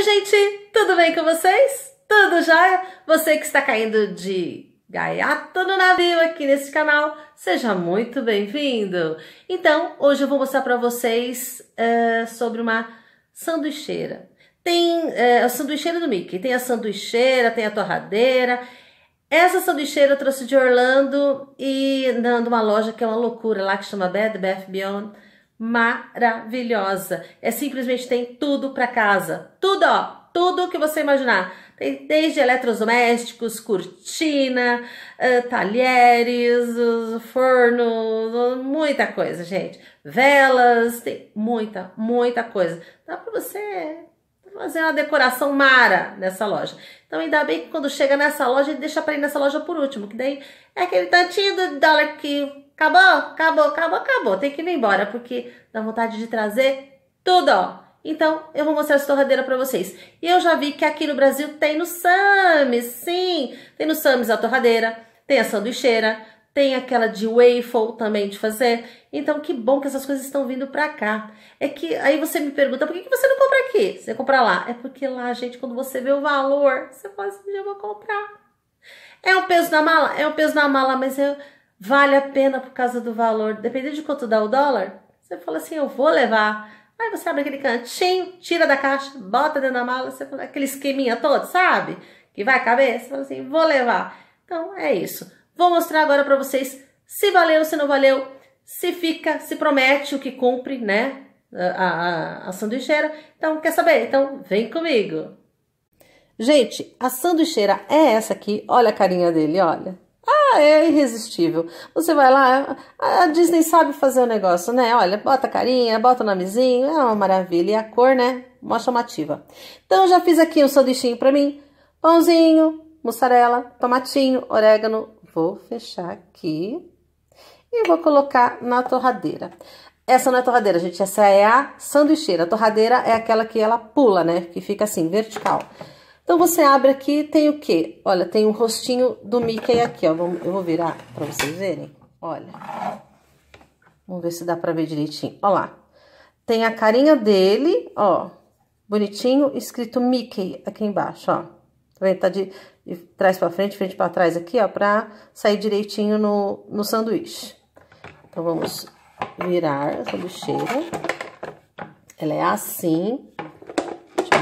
Oi, gente, tudo bem com vocês? Tudo jóia? Você que está caindo de gaiato no navio aqui nesse canal, seja muito bem-vindo! Então, hoje eu vou mostrar para vocês uh, sobre uma sanduicheira. Tem uh, a sanduicheira do Mickey, tem a sanduicheira, tem a torradeira. Essa sanduicheira eu trouxe de Orlando e não, de uma loja que é uma loucura lá que chama Bed Bath Beyond maravilhosa. É simplesmente tem tudo para casa. Tudo, ó, tudo que você imaginar. Tem desde eletrodomésticos, cortina, talheres, forno, muita coisa, gente. Velas, tem muita, muita coisa. Dá para você fazer uma decoração mara nessa loja. Então, ainda bem que quando chega nessa loja, ele deixa para ir nessa loja por último, que daí é aquele tantinho do dólar que Acabou, acabou, acabou, acabou. Tem que ir embora, porque dá vontade de trazer tudo, ó. Então, eu vou mostrar essa torradeira para vocês. E eu já vi que aqui no Brasil tem no Sam's, sim. Tem no Sam's a torradeira, tem a sanduicheira, tem aquela de waffle também de fazer. Então, que bom que essas coisas estão vindo pra cá. É que aí você me pergunta, por que você não compra aqui? Você compra lá. É porque lá, gente, quando você vê o valor, você fala assim, eu vou comprar. É o peso da mala? É o peso da mala, mas eu vale a pena por causa do valor, dependendo de quanto dá o dólar, você fala assim, eu vou levar. Aí você abre aquele cantinho, tira da caixa, bota dentro da mala, você fala, aquele esqueminha todo, sabe? Que vai caber, você fala assim, vou levar. Então é isso. Vou mostrar agora para vocês se valeu, se não valeu, se fica, se promete o que cumpre, né? A, a, a sanduicheira. Então, quer saber? Então, vem comigo. Gente, a sanduicheira é essa aqui. Olha a carinha dele, olha. Ah, é irresistível. Você vai lá, a Disney sabe fazer o negócio, né? Olha, bota carinha, bota o nomezinho, é uma maravilha. E a cor, né? Uma chamativa. Então, já fiz aqui um sanduichinho para mim. Pãozinho, mussarela, tomatinho, orégano. Vou fechar aqui e vou colocar na torradeira. Essa não é torradeira, gente, essa é a sanduicheira. A torradeira é aquela que ela pula, né? Que fica assim, vertical. Então, você abre aqui, tem o quê? Olha, tem o um rostinho do Mickey aqui, ó. Eu vou virar pra vocês verem. Olha. Vamos ver se dá pra ver direitinho. Ó lá. Tem a carinha dele, ó. Bonitinho, escrito Mickey aqui embaixo, ó. Tá vendo? Tá de, de trás pra frente, frente pra trás aqui, ó. Pra sair direitinho no, no sanduíche. Então, vamos virar essa bicheira. Ela é assim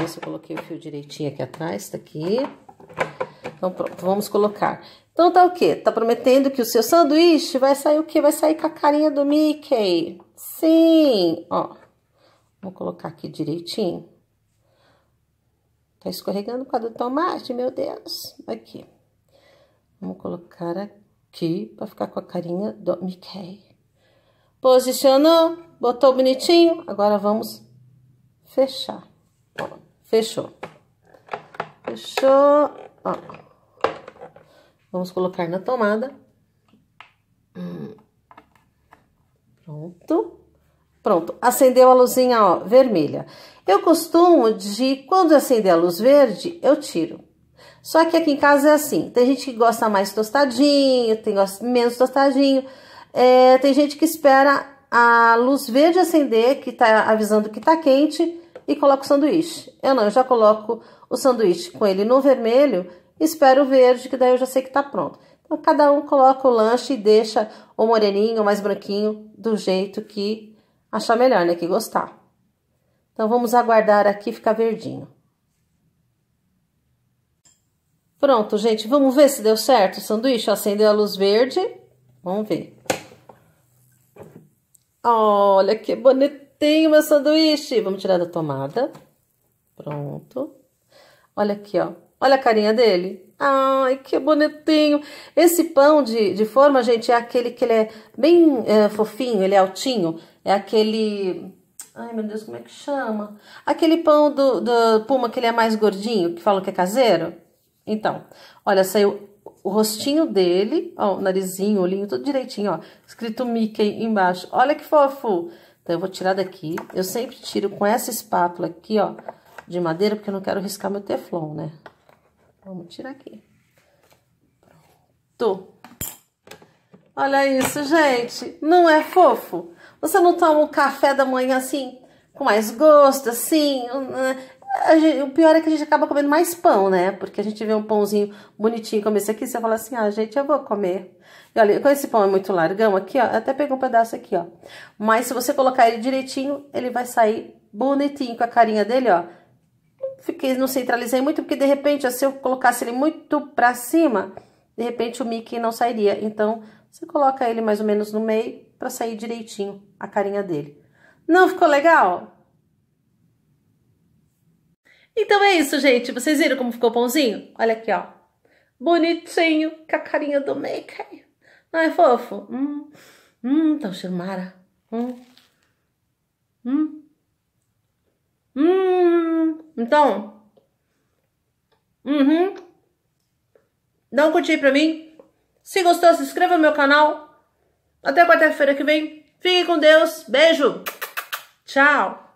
ver se eu coloquei o fio direitinho aqui atrás, tá aqui. Então, pronto, vamos colocar. Então, tá o quê? Tá prometendo que o seu sanduíche vai sair o quê? Vai sair com a carinha do Mickey. Sim, ó. Vou colocar aqui direitinho. Tá escorregando por causa do tomate, meu Deus. Aqui. Vamos colocar aqui para ficar com a carinha do Mickey. Posicionou, botou bonitinho. Agora vamos fechar. Pronto. Fechou. Fechou. Ó. Vamos colocar na tomada. Hum. Pronto. Pronto. Acendeu a luzinha, ó, vermelha. Eu costumo de, quando acender a luz verde, eu tiro. Só que aqui em casa é assim. Tem gente que gosta mais tostadinho, tem gosta menos tostadinho. É, tem gente que espera a luz verde acender, que tá avisando que tá quente, e coloco o sanduíche. Eu não, eu já coloco o sanduíche com ele no vermelho, espero o verde, que daí eu já sei que tá pronto. Então, cada um coloca o lanche e deixa o moreninho, o mais branquinho, do jeito que achar melhor, né? Que gostar. Então, vamos aguardar aqui ficar verdinho. Pronto, gente. Vamos ver se deu certo o sanduíche. Acendeu a luz verde. Vamos ver. Olha que bonito tem meu sanduíche. Vamos tirar da tomada. Pronto. Olha aqui, ó. Olha a carinha dele. Ai, que bonitinho. Esse pão de, de forma, gente, é aquele que ele é bem é, fofinho, ele é altinho. É aquele... Ai, meu Deus, como é que chama? Aquele pão do, do Puma que ele é mais gordinho, que falam que é caseiro. Então, olha, saiu o rostinho dele, ó, o narizinho, o olhinho, tudo direitinho, ó. Escrito Mickey embaixo. Olha que fofo. Então, eu vou tirar daqui. Eu sempre tiro com essa espátula aqui, ó, de madeira, porque eu não quero riscar meu teflon, né? Vamos tirar aqui. Pronto. Olha isso, gente. Não é fofo? Você não toma um café da manhã assim, com mais gosto, assim? Né? Gente, o pior é que a gente acaba comendo mais pão, né? Porque a gente vê um pãozinho bonitinho como esse aqui, você fala assim, ah, gente, eu vou comer. E olha, com esse pão é muito largão aqui, ó, até peguei um pedaço aqui, ó. Mas se você colocar ele direitinho, ele vai sair bonitinho com a carinha dele, ó. Fiquei, não centralizei muito, porque de repente, se eu colocasse ele muito pra cima, de repente o Mickey não sairia. Então, você coloca ele mais ou menos no meio pra sair direitinho a carinha dele. Não ficou legal? Então é isso, gente. Vocês viram como ficou o pãozinho? Olha aqui, ó. Bonitinho, com a carinha do Mickey. Não é fofo? Hum, hum, tão chamara. Hum. Hum. Hum. Então. Uhum. Dá um curtir pra mim. Se gostou, se inscreva no meu canal. Até quarta-feira que vem. Fiquem com Deus. Beijo. Tchau.